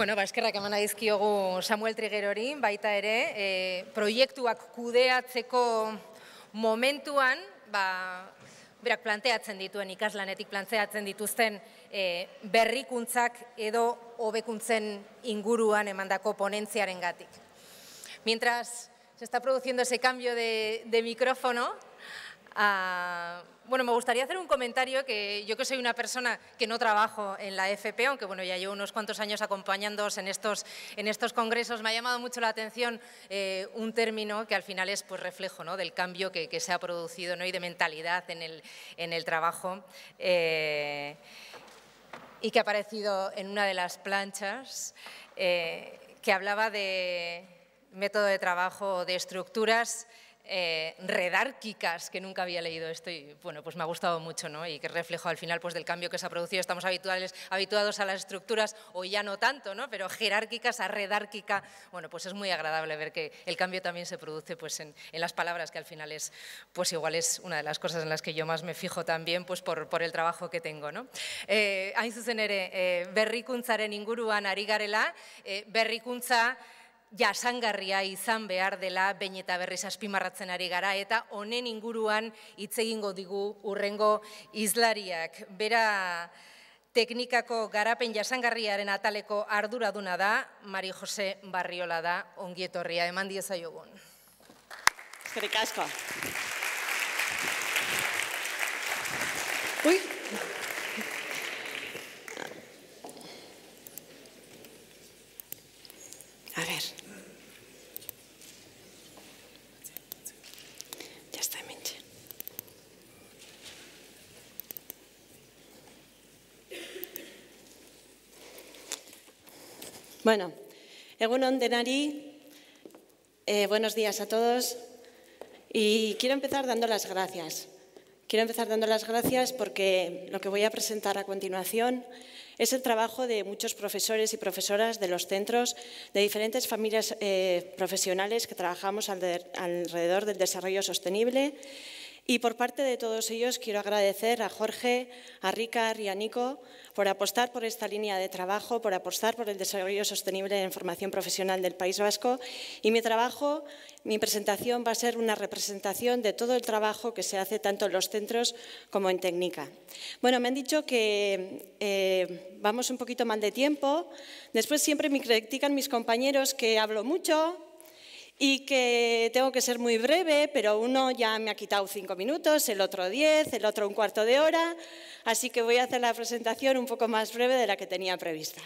Bueno, ba, eskerrak eman adizkiogu Samuel Trigero baita ere, e, proiektuak kudeatzeko momentuan, ba, berak planteatzen dituen, ikaslanetik planteatzen dituzten e, berrikuntzak edo hobekuntzen inguruan emandako ponentziaren gatik. Mientras se está produciendo ese cambio de, de micrófono, Ah, bueno, me gustaría hacer un comentario que yo que soy una persona que no trabajo en la FP, aunque bueno, ya llevo unos cuantos años acompañándoos en estos, en estos congresos, me ha llamado mucho la atención eh, un término que al final es pues, reflejo del cambio que, se ha producido ¿no? y de mentalidad en el, trabajo. Eh, y que ha aparecido en una de las planchas, eh, que hablaba de método de trabajo, de estructuras eh, redárquicas que nunca había leído esto y bueno, pues me ha gustado mucho, ¿no? Y que reflejo al final pues del cambio que se ha producido, estamos habituales, habituados a las estructuras o ya no tanto, ¿no? Pero jerárquicas a redárquica, bueno, pues es muy agradable ver que el cambio también se produce pues en, las palabras que al final es pues igual es una de las cosas en las que yo más me fijo también pues por, por el trabajo que tengo, ¿no? Eh, hain eh, berrikuntzaren inguruan ari garela, eh, berrikuntza jasangarria izan behar dela bain eta berriz azpimarratzen ari gara eta honen inguruan hitz egingo digu urrengo izlariak. Bera teknikako garapen jasangarriaren ataleko arduraduna da, Mari Jose Barriola da, ongietorria, eman dieza jogun. Eskerrik asko. Ui, Bueno, Egunon Denari, eh, buenos días a todos. Y quiero empezar dando las gracias. Quiero empezar dando las gracias porque lo que voy a presentar a continuación es el trabajo de muchos profesores y profesoras de los centros, de diferentes familias eh, profesionales que trabajamos alrededor del desarrollo sostenible y por parte de todos ellos quiero agradecer a Jorge, a Ricard y a Nico por apostar por esta línea de trabajo, por apostar por el desarrollo sostenible en formación profesional del País Vasco. Y mi trabajo, mi presentación va a ser una representación de todo el trabajo que se hace tanto en los centros como en Técnica. Bueno, me han dicho que eh, vamos un poquito mal de tiempo. Después siempre me critican mis compañeros que hablo mucho, y que tengo que ser muy breve, pero uno ya me ha quitado cinco minutos, el otro diez, el otro un cuarto de hora, así que voy a hacer la presentación un poco más breve de la que tenía prevista.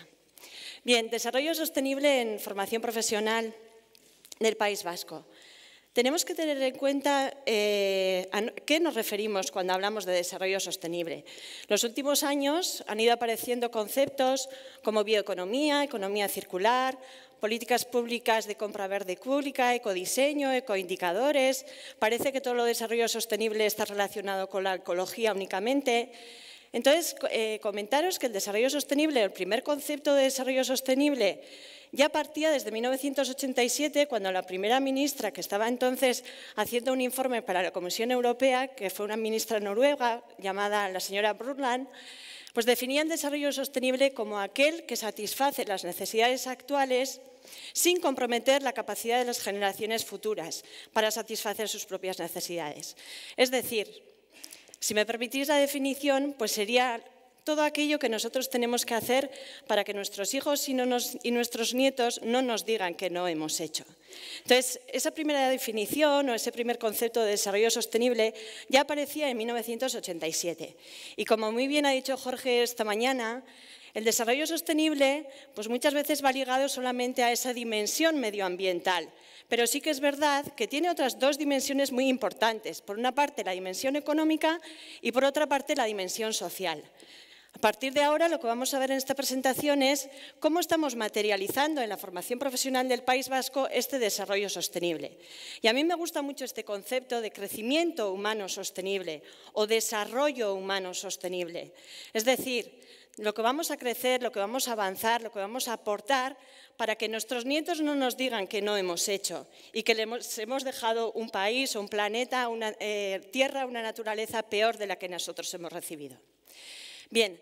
Bien, desarrollo sostenible en formación profesional del País Vasco. Tenemos que tener en cuenta eh, a qué nos referimos cuando hablamos de desarrollo sostenible. Los últimos años han ido apareciendo conceptos como bioeconomía, economía circular, políticas públicas de compra verde pública, ecodiseño, ecoindicadores. Parece que todo lo de desarrollo sostenible está relacionado con la ecología únicamente. Entonces, eh, comentaros que el desarrollo sostenible, el primer concepto de desarrollo sostenible, ya partía desde 1987, cuando la primera ministra, que estaba entonces haciendo un informe para la Comisión Europea, que fue una ministra noruega llamada la señora Brundtland, pues definían desarrollo sostenible como aquel que satisface las necesidades actuales sin comprometer la capacidad de las generaciones futuras para satisfacer sus propias necesidades. Es decir, si me permitís la definición, pues sería todo aquello que nosotros tenemos que hacer para que nuestros hijos y, nuestros nietos no nos digan que no hemos hecho. Entonces, esa primera definición o ese primer concepto de desarrollo sostenible ya aparecía en 1987. Y como muy bien ha dicho Jorge esta mañana, el desarrollo sostenible pues muchas veces va ligado solamente a esa dimensión medioambiental, pero sí que es verdad que tiene otras dos dimensiones muy importantes. Por una parte, la dimensión económica y por otra parte, la dimensión social. A partir de ahora lo que vamos a ver en esta presentación es cómo estamos materializando en la formación profesional del País Vasco este desarrollo sostenible. Y a mí me gusta mucho este concepto de crecimiento humano sostenible o desarrollo humano sostenible. Es decir, lo que vamos a crecer, lo que vamos a avanzar, lo que vamos a aportar para que nuestros nietos no nos digan que no hemos hecho y que hemos dejado un país, un planeta, una eh, tierra, una naturaleza peor de la que nosotros hemos recibido. Bien,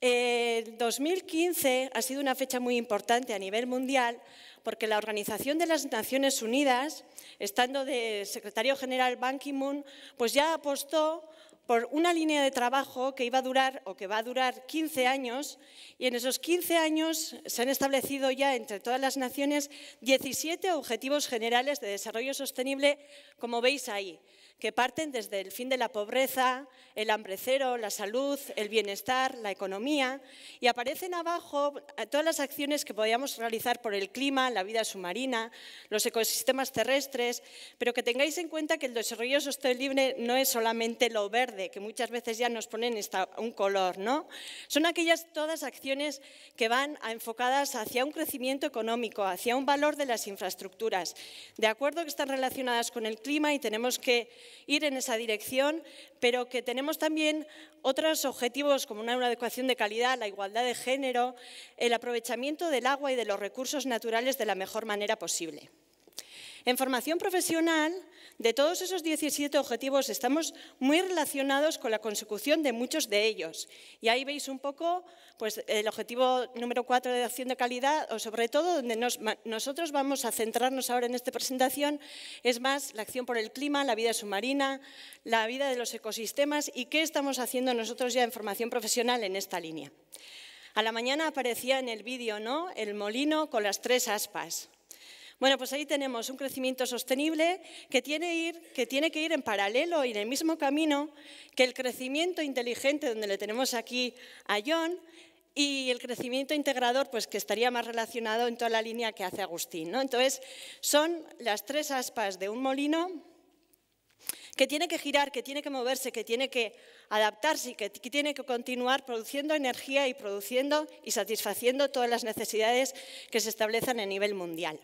el 2015 ha sido una fecha muy importante a nivel mundial porque la Organización de las Naciones Unidas, estando de secretario general Ban Ki-moon, pues ya apostó por una línea de trabajo que iba a durar o que va a durar 15 años y en esos 15 años se han establecido ya entre todas las naciones 17 objetivos generales de desarrollo sostenible, como veis ahí que parten desde el fin de la pobreza, el hambre cero, la salud, el bienestar, la economía, y aparecen abajo eh, todas las acciones que podíamos realizar por el clima, la vida submarina, los ecosistemas terrestres, pero que tengáis en cuenta que el desarrollo sostenible no es solamente lo verde, que muchas veces ya nos ponen un color, ¿no? Son aquellas todas acciones que van enfocadas hacia un crecimiento económico, hacia un valor de las infraestructuras, de acuerdo que están relacionadas con el clima y tenemos que ir en esa dirección, pero que tenemos también otros objetivos como una, adecuación de calidad, la igualdad de género, el aprovechamiento del agua y de los recursos naturales de la mejor manera posible. En formación profesional, de todos esos 17 objetivos estamos muy relacionados con la consecución de muchos de ellos. Y ahí veis un poco pues, el objetivo número 4 de acción de calidad, o sobre todo donde nosotros vamos a centrarnos ahora en esta presentación, es más la acción por el clima, la vida submarina, la vida de los ecosistemas y qué estamos haciendo nosotros ya en formación profesional en esta línea. A la mañana aparecía en el vídeo ¿no? el molino con las tres aspas. Bueno, pues ahí tenemos un crecimiento sostenible que tiene, que ir en paralelo y en el mismo camino que el crecimiento inteligente, donde le tenemos aquí a John, y el crecimiento integrador, pues que estaría más relacionado en toda la línea que hace Agustín. Entonces, son las tres aspas de un molino que tiene que girar, que tiene que moverse, que tiene que adaptarse y que tiene que continuar produciendo energía y produciendo y satisfaciendo todas las necesidades que se establezcan a nivel mundial.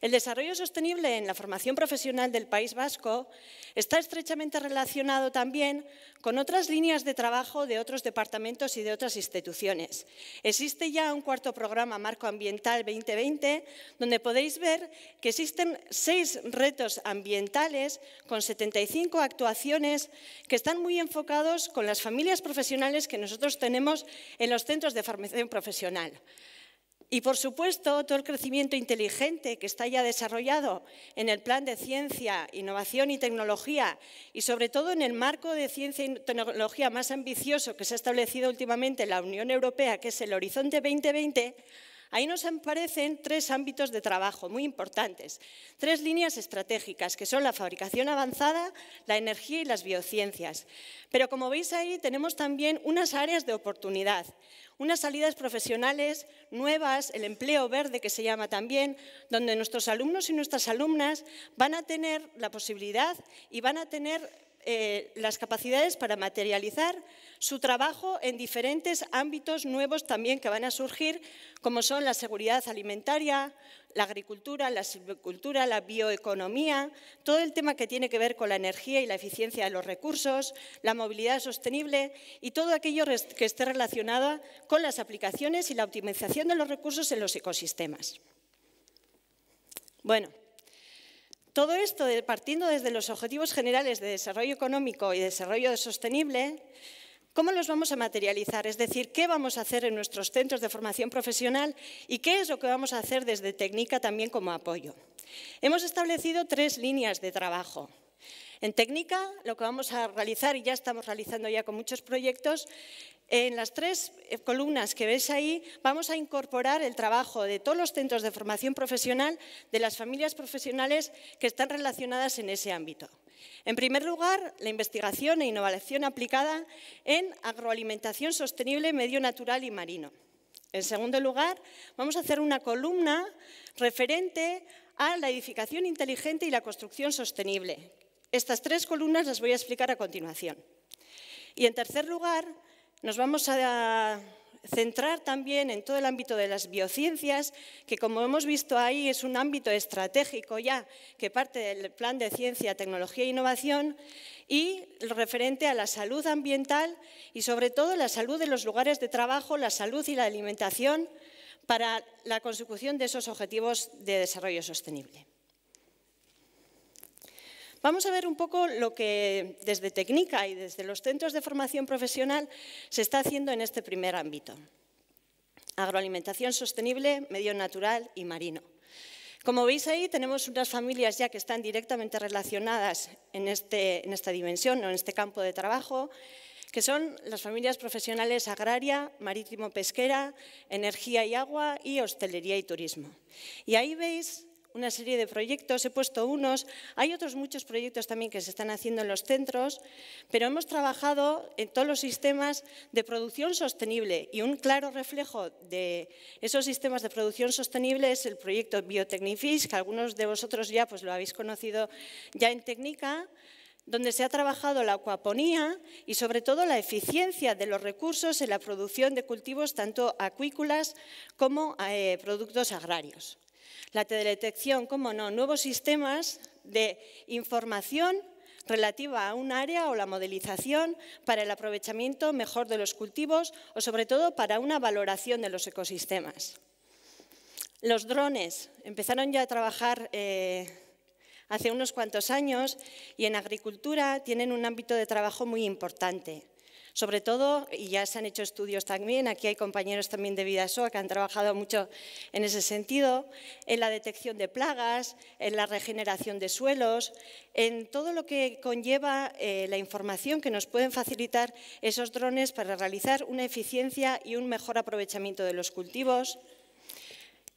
El desarrollo sostenible en la formación profesional del País Vasco está estrechamente relacionado también con otras líneas de trabajo de otros departamentos y de otras instituciones. Existe ya un cuarto programa Marco Ambiental 2020, donde podéis ver que existen seis retos ambientales con 75 actuaciones que están muy enfocados con las familias profesionales que nosotros tenemos en los centros de formación profesional. Y por supuesto, todo el crecimiento inteligente que está ya desarrollado en el plan de ciencia, innovación y tecnología, y sobre todo en el marco de ciencia y tecnología más ambicioso que se ha establecido últimamente en la Unión Europea, que es el Horizonte 2020, Ahí nos aparecen tres ámbitos de trabajo muy importantes, tres líneas estratégicas, que son la fabricación avanzada, la energía y las biociencias. Pero como veis ahí, tenemos también unas áreas de oportunidad, unas salidas profesionales nuevas, el empleo verde que se llama también, donde nuestros alumnos y nuestras alumnas van a tener la posibilidad y van a tener eh, las capacidades para materializar su trabajo en diferentes ámbitos nuevos también que van a surgir, como son la seguridad alimentaria, la agricultura, la silvicultura, la bioeconomía, todo el tema que tiene que ver con la energía y la eficiencia de los recursos, la movilidad sostenible y todo aquello que esté relacionado con las aplicaciones y la optimización de los recursos en los ecosistemas. Bueno, todo esto partiendo desde los objetivos generales de desarrollo económico y desarrollo sostenible, ¿cómo los vamos a materializar? Es decir, ¿qué vamos a hacer en nuestros centros de formación profesional y qué es lo que vamos a hacer desde Técnica también como apoyo? Hemos establecido tres líneas de trabajo. En técnica, lo que vamos a realizar, y ya estamos realizando ya con muchos proyectos, en las tres eh, columnas que veis ahí vamos a incorporar el trabajo de todos los centros de formación profesional, de las familias profesionales que están relacionadas en ese ámbito. En primer lugar, la investigación e innovación aplicada en agroalimentación sostenible, medio natural y marino. En segundo lugar, vamos a hacer una columna referente a la edificación inteligente y la construcción sostenible, estas tres columnas las voy a explicar a continuación. Y en tercer lugar, nos vamos a centrar también en todo el ámbito de las biociencias, que como hemos visto ahí es un ámbito estratégico ya, que parte del Plan de Ciencia, Tecnología e Innovación, y referente a la salud ambiental y sobre todo la salud de los lugares de trabajo, la salud y la alimentación para la consecución de esos objetivos de desarrollo sostenible. Vamos a ver un poco lo que desde Técnica y desde los centros de formación profesional se está haciendo en este primer ámbito. Agroalimentación sostenible, medio natural y marino. Como veis ahí, tenemos unas familias ya que están directamente relacionadas en, este, esta dimensión o en este campo de trabajo, que son las familias profesionales agraria, marítimo-pesquera, energía y agua y hostelería y turismo. Y ahí veis una serie de proyectos, he puesto unos, hay otros muchos proyectos también que se están haciendo en los centros, pero hemos trabajado en todos los sistemas de producción sostenible y un claro reflejo de esos sistemas de producción sostenible es el proyecto Biotecnifis, que algunos de vosotros ya pues, lo habéis conocido ya en técnica, donde se ha trabajado la acuaponía y sobre todo la eficiencia de los recursos en la producción de cultivos tanto acuícolas como eh, productos agrarios. La teledetección, cómo no, nuevos sistemas de información relativa a un área o la modelización para el aprovechamiento mejor de los cultivos o sobre todo para una valoración de los ecosistemas. Los drones empezaron ya a trabajar eh, hace unos cuantos años y en agricultura tienen un ámbito de trabajo muy importante. Sobre todo, y ya se han hecho estudios también, aquí hay compañeros también de Vidasoa que han trabajado mucho en ese sentido, en la detección de plagas, en la regeneración de suelos, en todo lo que conlleva eh, la información que nos pueden facilitar esos drones para realizar una eficiencia y un mejor aprovechamiento de los cultivos.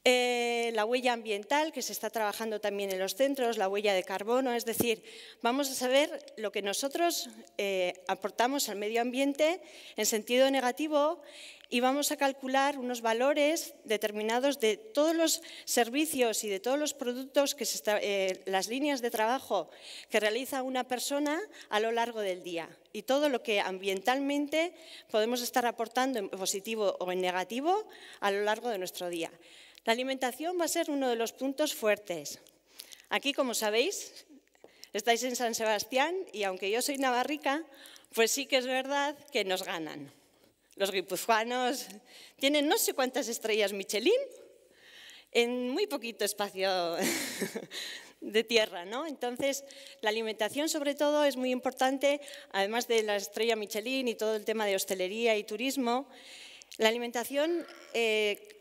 Eh, la huella ambiental, que se está trabajando también en los centros, la huella de carbono, es decir, vamos a saber lo que nosotros eh, aportamos al medio ambiente en sentido negativo y vamos a calcular unos valores determinados de todos los servicios y de todos los productos, que eh, las líneas de trabajo que realiza una persona a lo largo del día y todo lo que ambientalmente podemos estar aportando en positivo o en negativo a lo largo de nuestro día. La alimentación va a ser uno de los puntos fuertes. Aquí, como sabéis, estáis en San Sebastián y aunque yo soy navarrica, pues sí que es verdad que nos ganan. Los guipuzcoanos tienen no sé cuántas estrellas Michelin en muy poquito espacio de tierra, ¿no? Entonces, la alimentación sobre todo es muy importante, además de la estrella Michelin y todo el tema de hostelería y turismo, la alimentación eh,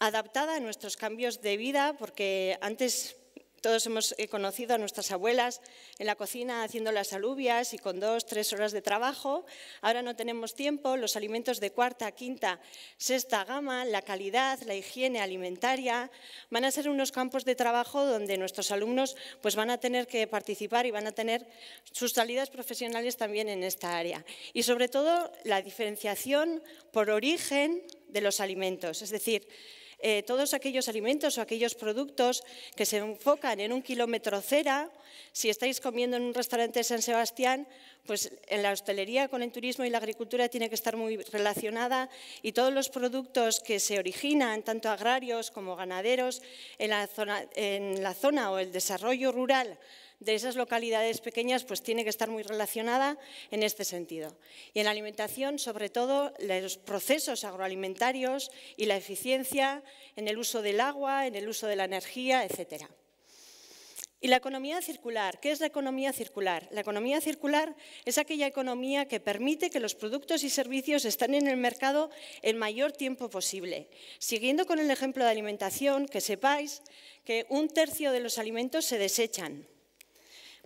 adaptada a nuestros cambios de vida, porque antes todos hemos eh, conocido a nuestras abuelas en la cocina haciendo las alubias y con dos, tres horas de trabajo. Ahora no tenemos tiempo, los alimentos de cuarta, quinta, sexta gama, la calidad, la higiene alimentaria, van a ser unos campos de trabajo donde nuestros alumnos pues, van a tener que participar y van a tener sus salidas profesionales también en esta área. Y sobre todo la diferenciación por origen de los alimentos, es decir, eh, todos aquellos alimentos o aquellos productos que se enfocan en un kilómetro cera, si estáis comiendo en un restaurante de San Sebastián, pues en la hostelería con el turismo y la agricultura tiene que estar muy relacionada y todos los productos que se originan, tanto agrarios como ganaderos, en en la zona o el desarrollo rural de esas localidades pequeñas pues tiene que estar muy relacionada en este sentido. Y en la alimentación, sobre todo, los procesos agroalimentarios y la eficiencia en el uso del agua, en el uso de la energía, etcétera. Y la economía circular, ¿qué es la economía circular? La economía circular es aquella economía que permite que los productos y servicios estén en el mercado el mayor tiempo posible. Siguiendo con el ejemplo de alimentación, que sepáis que un tercio de los alimentos se desechan.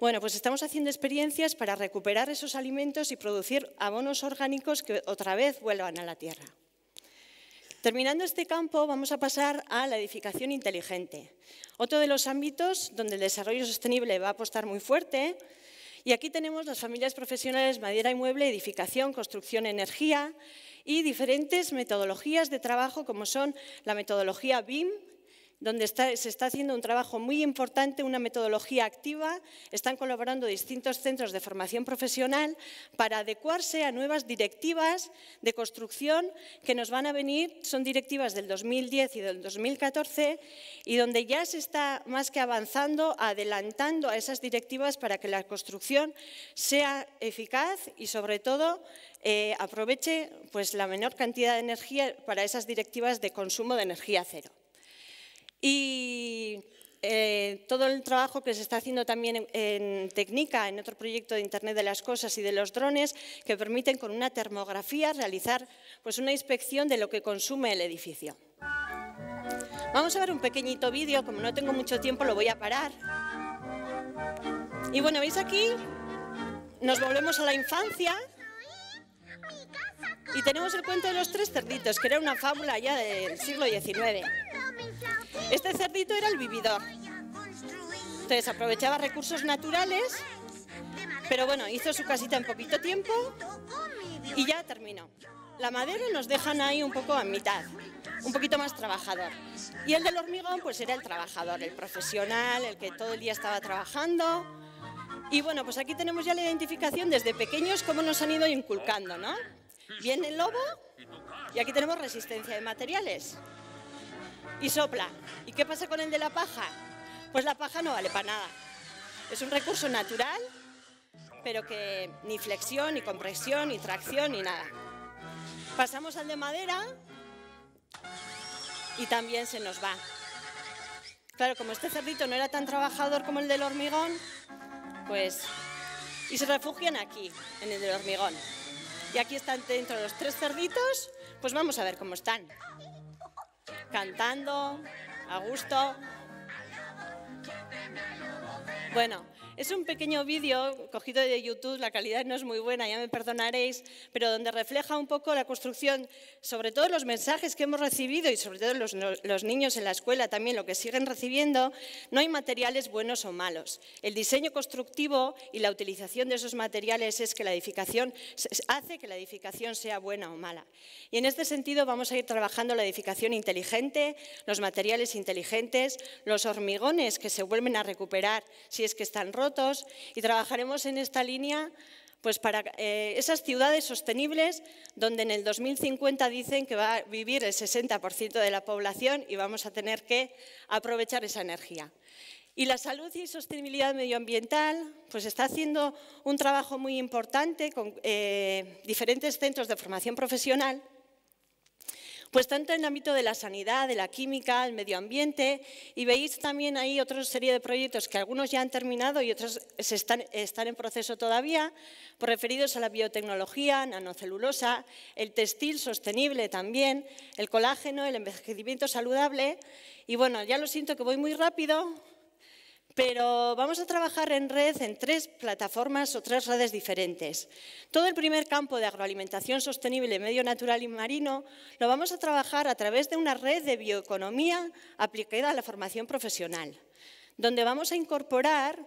Bueno, pues estamos haciendo experiencias para recuperar esos alimentos y producir abonos orgánicos que otra vez vuelvan a la tierra. Terminando este campo, vamos a pasar a la edificación inteligente, otro de los ámbitos donde el desarrollo sostenible va a apostar muy fuerte. Y aquí tenemos las familias profesionales madera y mueble, edificación, construcción, energía y diferentes metodologías de trabajo como son la metodología BIM, donde se está haciendo un trabajo muy importante, una metodología activa. Están colaborando distintos centros de formación profesional para adecuarse a nuevas directivas de construcción que nos van a venir. Son directivas del 2010 y del 2014 y donde ya se está más que avanzando, adelantando a esas directivas para que la construcción sea eficaz y sobre todo eh, aproveche pues, la menor cantidad de energía para esas directivas de consumo de energía cero. Y eh, todo el trabajo que se está haciendo también en, Técnica, en otro proyecto de Internet de las Cosas y de los drones, que permiten con una termografía realizar pues, una inspección de lo que consume el edificio. Vamos a ver un pequeñito vídeo, como no tengo mucho tiempo lo voy a parar. Y bueno, veis aquí, nos volvemos a la infancia y tenemos el cuento de los tres cerditos, que era una fábula ya del siglo XIX. Este cerdito era el vividor. Entonces aprovechaba recursos naturales, pero bueno, hizo su casita en poquito tiempo y ya terminó. La madera nos dejan ahí un poco a mitad, un poquito más trabajador. Y el del hormigón pues era el trabajador, el profesional, el que todo el día estaba trabajando. Y bueno, pues aquí tenemos ya la identificación desde pequeños cómo nos han ido inculcando, ¿no? Viene el lobo y aquí tenemos resistencia de materiales y sopla. ¿Y qué pasa con el de la paja? Pues la paja no vale para nada. Es un recurso natural, pero que ni flexión, ni compresión, ni tracción, ni nada. Pasamos al de madera y también se nos va. Claro, como este cerdito no era tan trabajador como el del hormigón, pues... Y se refugian aquí, en el del hormigón. Y aquí están dentro los tres cerditos, pues vamos a ver cómo están cantando, a gusto. Bueno, es un pequeño vídeo cogido de YouTube, la calidad no es muy buena, ya me perdonaréis, pero donde refleja un poco la construcción, sobre todo los mensajes que hemos recibido y sobre todo los, niños en la escuela también, lo que siguen recibiendo, no hay materiales buenos o malos. El diseño constructivo y la utilización de esos materiales es que la edificación hace que la edificación sea buena o mala. Y en este sentido vamos a ir trabajando la edificación inteligente, los materiales inteligentes, los hormigones que se vuelven a recuperar si es que están rotos, y trabajaremos en esta línea pues para eh, esas ciudades sostenibles donde en el 2050 dicen que va a vivir el 60% de la población y vamos a tener que aprovechar esa energía. Y la salud y sostenibilidad medioambiental pues está haciendo un trabajo muy importante con eh, diferentes centros de formación profesional pues tanto en el ámbito de la sanidad, de la química, el medio ambiente, y veis también ahí otra serie de proyectos que algunos ya han terminado y otros se están, están en proceso todavía, pues referidos a la biotecnología, nanocelulosa, el textil sostenible también, el colágeno, el envejecimiento saludable. Y bueno, ya lo siento que voy muy rápido, pero vamos a trabajar en red en tres plataformas o tres redes diferentes. Todo el primer campo de agroalimentación sostenible, medio natural y marino lo vamos a trabajar a través de una red de bioeconomía aplicada a la formación profesional, donde vamos a incorporar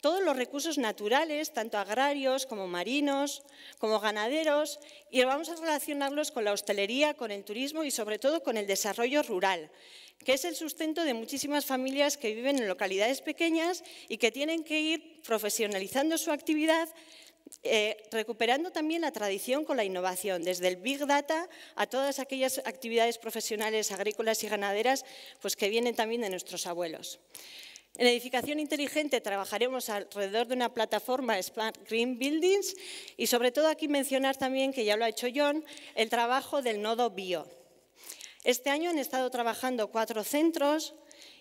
todos los recursos naturales, tanto agrarios como marinos, como ganaderos, y vamos a relacionarlos con la hostelería, con el turismo y sobre todo con el desarrollo rural, que es el sustento de muchísimas familias que viven en localidades pequeñas y que tienen que ir profesionalizando su actividad eh, recuperando también la tradición con la innovación, desde el Big Data a todas aquellas actividades profesionales agrícolas y ganaderas pues, que vienen también de nuestros abuelos. En edificación inteligente trabajaremos alrededor de una plataforma Smart Green Buildings y sobre todo aquí mencionar también, que ya lo ha hecho John, el trabajo del nodo bio. Este año han estado trabajando cuatro centros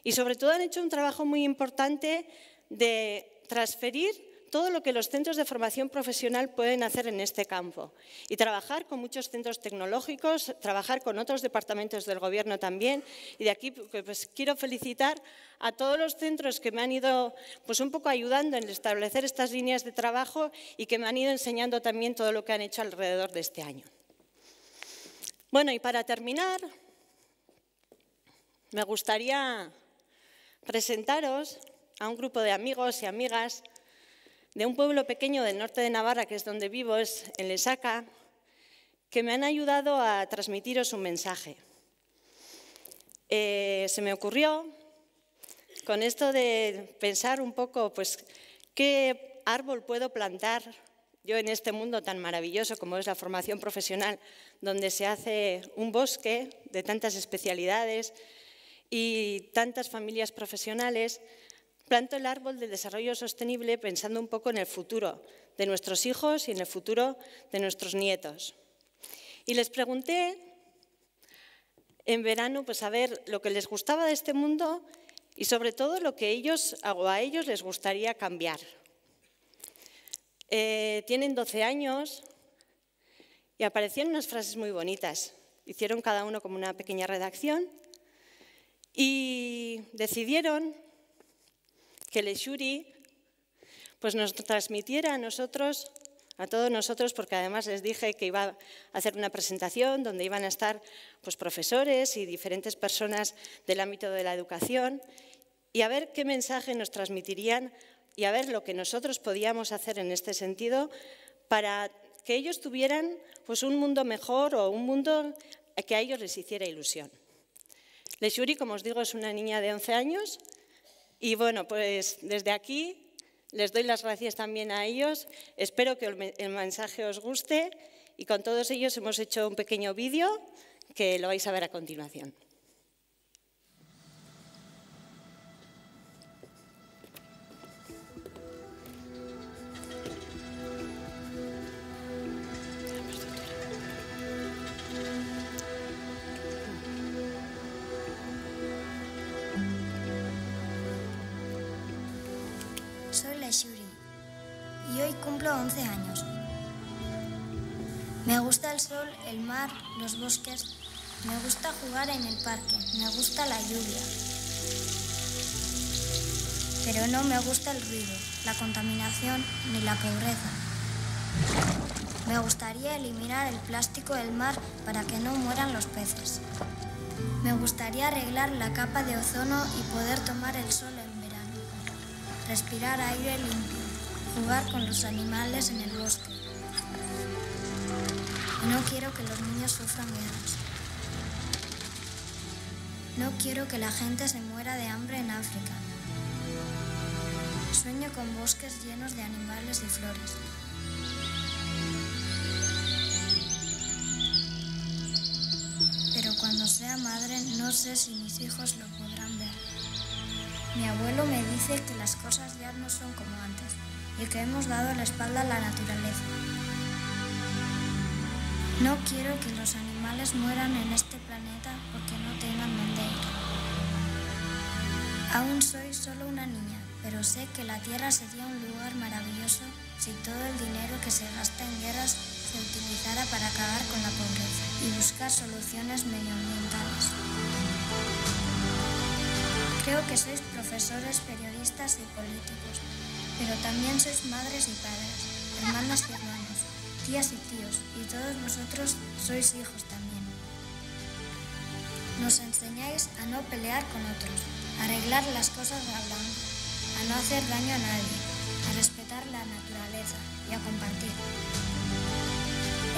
y sobre todo han hecho un trabajo muy importante de transferir todo lo que los centros de formación profesional pueden hacer en este campo y trabajar con muchos centros tecnológicos, trabajar con otros departamentos del Gobierno también. Y de aquí pues, pues, quiero felicitar a todos los centros que me han ido pues, un poco ayudando en establecer estas líneas de trabajo y que me han ido enseñando también todo lo que han hecho alrededor de este año. Bueno, y para terminar, me gustaría presentaros a un grupo de amigos y amigas de un pueblo pequeño del norte de Navarra, que es donde vivo, es en Lesaca, que me han ayudado a transmitiros un mensaje. Eh, se me ocurrió, con esto de pensar un poco, pues, qué árbol puedo plantar yo en este mundo tan maravilloso como es la formación profesional, donde se hace un bosque de tantas especialidades y tantas familias profesionales, planto el árbol del desarrollo sostenible pensando un poco en el futuro de nuestros hijos y en el futuro de nuestros nietos. Y les pregunté en verano, pues a ver, lo que les gustaba de este mundo y sobre todo lo que ellos, a ellos les gustaría cambiar. Eh, tienen 12 años y aparecieron unas frases muy bonitas. Hicieron cada uno como una pequeña redacción y decidieron que Leshuri pues nos transmitiera a nosotros, a todos nosotros, porque además les dije que iba a hacer una presentación donde iban a estar pues, profesores y diferentes personas del ámbito de la educación, y a ver qué mensaje nos transmitirían y a ver lo que nosotros podíamos hacer en este sentido para que ellos tuvieran pues, un mundo mejor o un mundo que a ellos les hiciera ilusión. Leshuri, como os digo, es una niña de 11 años y bueno, pues desde aquí les doy las gracias también a ellos. Espero que el mensaje os guste y con todos ellos hemos hecho un pequeño vídeo que lo vais a ver a continuación. el sol, el mar, los bosques. Me gusta jugar en el parque, me gusta la lluvia. Pero no me gusta el ruido, la contaminación ni la pobreza. Me gustaría eliminar el plástico del mar para que no mueran los peces. Me gustaría arreglar la capa de ozono y poder tomar el sol en verano. Respirar aire limpio. Jugar con los animales en el bosque. No quiero que los niños sufran guerras. No quiero que la gente se muera de hambre en África. Sueño con bosques llenos de animales y flores. Pero cuando sea madre no sé si mis hijos lo podrán ver. Mi abuelo me dice que las cosas ya no son como antes y que hemos dado la espalda a la naturaleza. No quiero que los animales mueran en este planeta porque no tengan dónde ir. Aún soy solo una niña, pero sé que la Tierra sería un lugar maravilloso si todo el dinero que se gasta en guerras se utilizara para acabar con la pobreza y buscar soluciones medioambientales. Creo que sois profesores, periodistas y políticos, pero también sois madres y padres, hermanas y hermanos tías y tíos, y todos vosotros sois hijos también. Nos enseñáis a no pelear con otros, a arreglar las cosas hablando, a no hacer daño a nadie, a respetar la naturaleza y a compartir.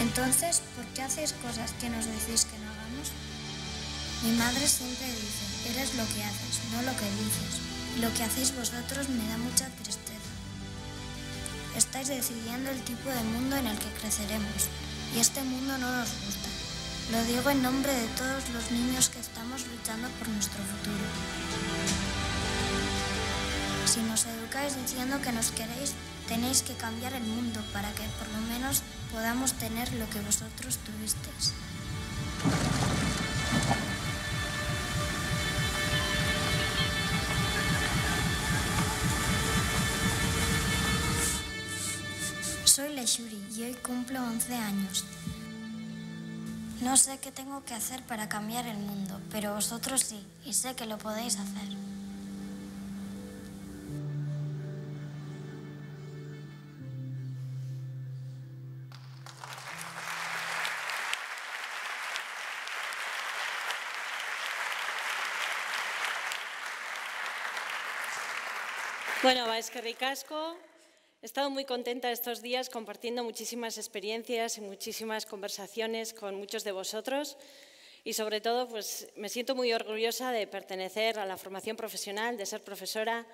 Entonces, ¿por qué hacéis cosas que nos decís que no hagamos? Mi madre siempre dice, eres lo que haces, no lo que dices. lo que hacéis vosotros me da mucha tristeza. Estáis decidiendo el tipo de mundo en el que creceremos. Y este mundo no nos gusta. Lo digo en nombre de todos los niños que estamos luchando por nuestro futuro. Si nos educáis diciendo que nos queréis, tenéis que cambiar el mundo para que por lo menos podamos tener lo que vosotros tuvisteis. y hoy cumplo 11 años. No sé qué tengo que hacer para cambiar el mundo, pero vosotros sí, y sé que lo podéis hacer. Bueno, vais, que Ricasco... He estado muy contenta estos días compartiendo muchísimas experiencias y muchísimas conversaciones con muchos de vosotros y sobre todo pues me siento muy orgullosa de pertenecer a la formación profesional, de ser profesora.